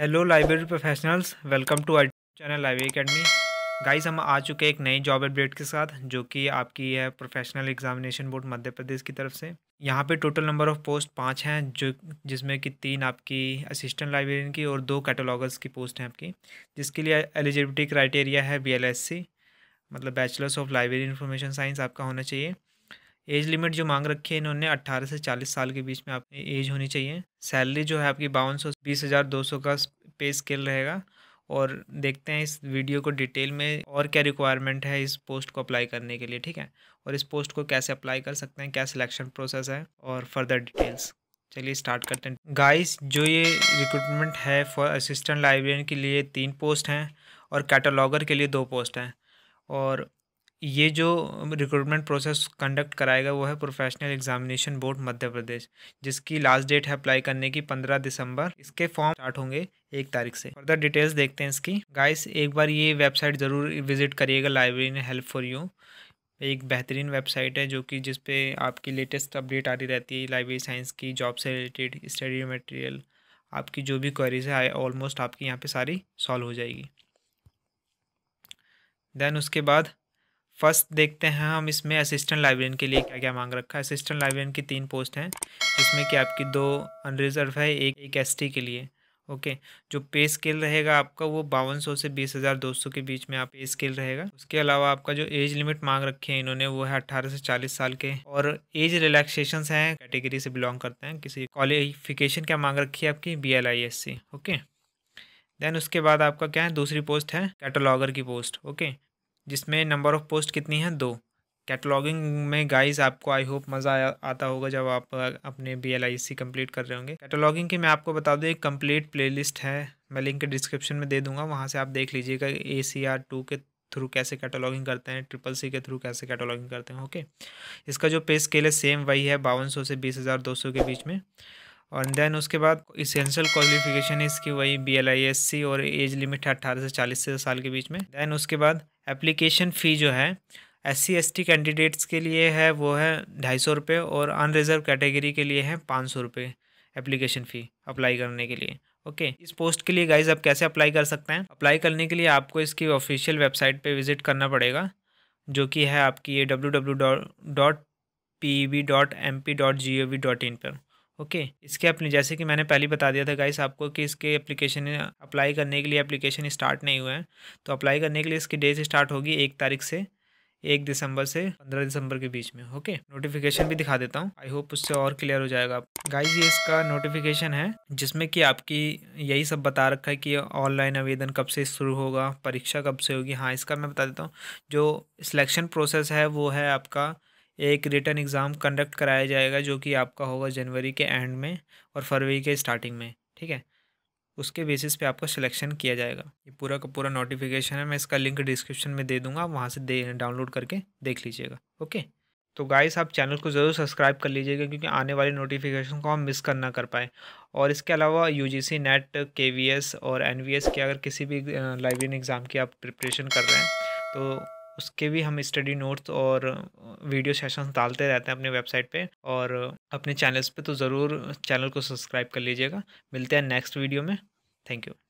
Hello library professionals welcome to I channel library academy guys हम आ चुके हैं एक नई जॉब अपडेट के साथ जो कि आपकी है professional examination board Madhya Pradesh की तरफ से यहाँ पे टोटल नंबर ऑफ़ पोस्ट पाँच हैं जो जिसमें कि तीन आपकी असिस्टेंट लाइब्रेरियन की और दो कैटलॉगर्स की पोस्ट हैं आपकी जिसके लिए एलिजिबिलिटी क्राइटेरिया है बी मतलब bachelors of library information science आपका होना चाहिए एज लिमिट जो मांग रखी है इन्होंने 18 से 40 साल के बीच में आपकी एज होनी चाहिए सैलरी जो है आपकी बावन सौ बीस हज़ार दो सौ का पे स्केल रहेगा और देखते हैं इस वीडियो को डिटेल में और क्या रिक्वायरमेंट है इस पोस्ट को अप्लाई करने के लिए ठीक है और इस पोस्ट को कैसे अप्लाई कर सकते हैं क्या सिलेक्शन प्रोसेस है और फर्दर डिटेल्स चलिए स्टार्ट करते हैं गाइस जो ये रिक्रूटमेंट है फॉर असिस्टेंट लाइब्रेरियन के लिए तीन पोस्ट हैं और कैटलॉगर के लिए दो पोस्ट हैं और ये जो रिक्रूटमेंट प्रोसेस कंडक्ट कराएगा वो है professional examination board Madhya Pradesh जिसकी लास्ट डेट है अप्लाई करने की पंद्रह दिसंबर इसके फॉर्म स्टार्ट होंगे एक तारीख से फर्दर डिटेल्स देखते हैं इसकी गाइस एक बार ये वेबसाइट ज़रूर विजिट करिएगा लाइब्रेरी ने हेल्प फॉर यू एक बेहतरीन वेबसाइट है जो कि जिसपे आपकी लेटेस्ट अपडेट आती रहती है लाइब्रेरी साइंस की जॉब से रिलेटेड स्टडी मटेरियल आपकी जो भी क्वेरीज है ऑलमोस्ट आपकी यहाँ पे सारी सॉल्व हो जाएगी देन उसके बाद फर्स्ट देखते हैं हम इसमें असिस्टेंट लाइब्रेरियन के लिए क्या क्या मांग रखा है असिस्टेंट लाइब्रेरियन की तीन पोस्ट हैं जिसमें कि आपकी दो अनरिजर्व है एक एक एसटी के लिए ओके जो पे स्केल रहेगा आपका वो बावन सौ से बीस हज़ार दो सौ के बीच में आप पे स्केल रहेगा उसके अलावा आपका जो एज लिमिट मांग रखी है इन्होंने वो है अट्ठारह से चालीस साल के और एज रिलैक्सेशन हैं कैटेगरी से बिलोंग करते हैं किसी क्वालिफिकेशन क्या मांग रखी है आपकी B L I S C okay then उसके बाद आपका क्या है दूसरी पोस्ट है कैटलॉगर की पोस्ट ओके जिसमें नंबर ऑफ़ पोस्ट कितनी है दो कैटलॉगिंग में गाइस आपको आई होप मज़ा आता होगा जब आप अपने B L I C complete कर रहे होंगे कैटलॉगिंग की मैं आपको बता दूँ एक कंप्लीट प्लेलिस्ट है मैं लिंक डिस्क्रिप्शन में दे दूंगा वहाँ से आप देख लीजिएगा ए सी आर टू के थ्रू कैसे कैटलॉगिंग करते हैं ट्रिपल सी के थ्रू कैसे कैटलॉगिंग करते हैं ओके इसका जो पे स्केल है सेम वही है बावन सौ से बीस हज़ार दो सौ के बीच में और देन उसके बाद इसेंशियल क्वालिफिकेशन है इसकी वही B L I S C और एज लिमिट है अट्ठारह से चालीस साल के बीच में देन उसके बाद एप्लीकेशन फ़ी जो है S C S T candidates के लिए है वो है ढाई सौ रुपये और अनरिजर्व कैटेगरी के लिए है पाँच सौ रुपये एप्लीकेशन फ़ी अप्लाई करने के लिए ओके okay. इस पोस्ट के लिए गाइज आप कैसे अप्लाई कर सकते हैं अप्लाई करने के लिए आपको इसकी ऑफिशियल वेबसाइट पे विजिट करना पड़ेगा जो कि है आपकी ये W W dot dot P V dot M P dot G O V dot in पर ओके okay, इसके अपने जैसे कि मैंने पहले बता दिया था गाइस आपको कि इसके एप्लीकेशन अप्लाई करने के लिए एप्लीकेशन स्टार्ट नहीं हुए हैं तो अप्लाई करने के लिए इसकी डेट स्टार्ट होगी एक तारीख से एक दिसंबर से पंद्रह दिसंबर के बीच में ओके नोटिफिकेशन भी दिखा देता हूँ आई होप उससे और क्लियर हो जाएगा गाइस ये इसका नोटिफिकेशन है जिसमें कि आपकी यही सब बता रखा है कि ऑनलाइन आवेदन कब से शुरू होगा परीक्षा कब से होगी हाँ इसका मैं बता देता हूँ जो सिलेक्शन प्रोसेस है वो है आपका एक रिटर्न एग्ज़ाम कंडक्ट कराया जाएगा जो कि आपका होगा जनवरी के एंड में और फरवरी के स्टार्टिंग में ठीक है उसके बेसिस पे आपका सिलेक्शन किया जाएगा ये पूरा का पूरा नोटिफिकेशन है मैं इसका लिंक डिस्क्रिप्शन में दे दूंगा आप वहाँ से दे डाउनलोड करके देख लीजिएगा ओके तो गाइस आप चैनल को ज़रूर सब्सक्राइब कर लीजिएगा क्योंकि आने वाली नोटिफिकेशन को हम मिस कर ना कर पाए और इसके अलावा यूजीसी नेट केवीएस और एनवीएस के अगर किसी भी लाइब्रेरी एग्ज़ाम की आप प्रिपरेशन कर रहे हैं तो उसके भी हम स्टडी नोट्स और वीडियो सेशंस डालते रहते हैं अपने वेबसाइट पे और अपने चैनल्स पे तो ज़रूर चैनल को सब्सक्राइब कर लीजिएगा मिलते हैं नेक्स्ट वीडियो में थैंक यू